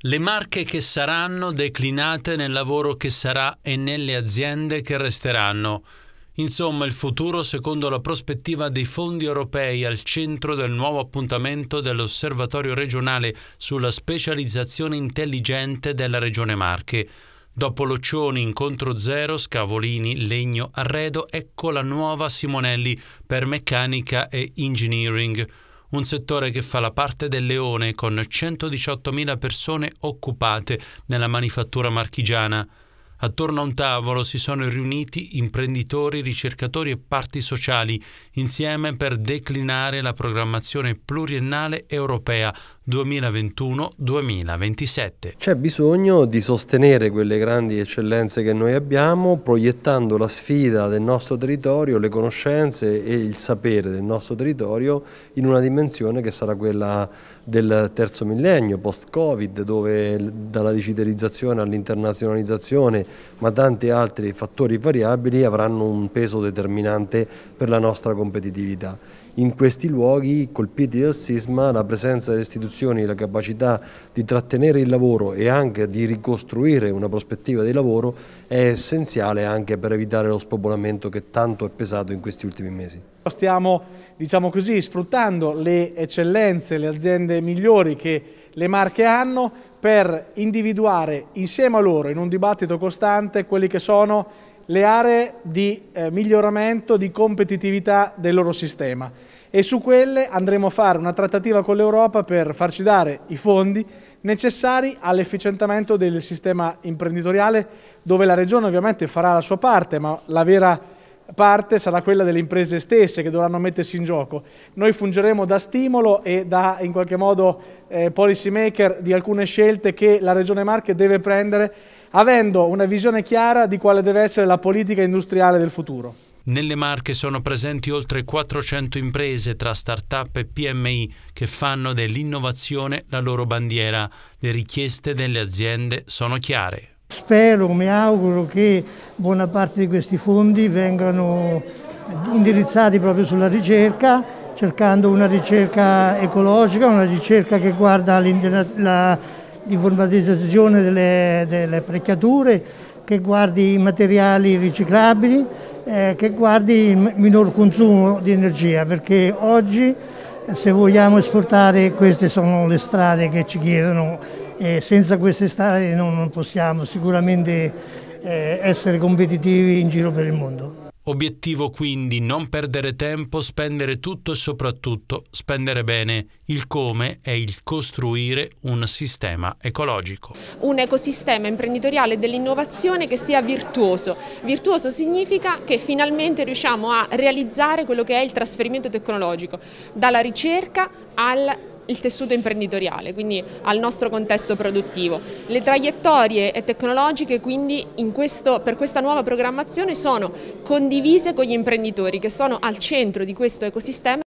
Le marche che saranno declinate nel lavoro che sarà e nelle aziende che resteranno. Insomma, il futuro secondo la prospettiva dei fondi europei al centro del nuovo appuntamento dell'Osservatorio regionale sulla specializzazione intelligente della Regione Marche. Dopo Loccioni, incontro zero, Scavolini, Legno, Arredo, ecco la nuova Simonelli per meccanica e engineering un settore che fa la parte del leone con 118.000 persone occupate nella manifattura marchigiana. Attorno a un tavolo si sono riuniti imprenditori, ricercatori e parti sociali insieme per declinare la programmazione pluriennale europea 2021-2027. C'è bisogno di sostenere quelle grandi eccellenze che noi abbiamo, proiettando la sfida del nostro territorio, le conoscenze e il sapere del nostro territorio in una dimensione che sarà quella del terzo millennio, post-Covid, dove dalla digitalizzazione all'internazionalizzazione, ma tanti altri fattori variabili avranno un peso determinante per la nostra competitività in questi luoghi colpiti dal sisma la presenza delle istituzioni, la capacità di trattenere il lavoro e anche di ricostruire una prospettiva di lavoro è essenziale anche per evitare lo spopolamento che tanto è pesato in questi ultimi mesi. Stiamo diciamo così, sfruttando le eccellenze, le aziende migliori che le Marche hanno per individuare insieme a loro in un dibattito costante quelli che sono le aree di eh, miglioramento, di competitività del loro sistema e su quelle andremo a fare una trattativa con l'Europa per farci dare i fondi necessari all'efficientamento del sistema imprenditoriale dove la Regione ovviamente farà la sua parte ma la vera parte sarà quella delle imprese stesse che dovranno mettersi in gioco. Noi fungeremo da stimolo e da in qualche modo eh, policy maker di alcune scelte che la Regione Marche deve prendere avendo una visione chiara di quale deve essere la politica industriale del futuro. Nelle Marche sono presenti oltre 400 imprese tra start-up e PMI che fanno dell'innovazione la loro bandiera. Le richieste delle aziende sono chiare. Spero, mi auguro che buona parte di questi fondi vengano indirizzati proprio sulla ricerca, cercando una ricerca ecologica, una ricerca che guarda la l'informatizzazione delle, delle apparecchiature, che guardi i materiali riciclabili, eh, che guardi il minor consumo di energia, perché oggi se vogliamo esportare queste sono le strade che ci chiedono e senza queste strade non possiamo sicuramente eh, essere competitivi in giro per il mondo. Obiettivo quindi non perdere tempo, spendere tutto e soprattutto spendere bene. Il come è il costruire un sistema ecologico. Un ecosistema imprenditoriale dell'innovazione che sia virtuoso. Virtuoso significa che finalmente riusciamo a realizzare quello che è il trasferimento tecnologico, dalla ricerca al il tessuto imprenditoriale, quindi al nostro contesto produttivo. Le traiettorie tecnologiche quindi questo, per questa nuova programmazione sono condivise con gli imprenditori che sono al centro di questo ecosistema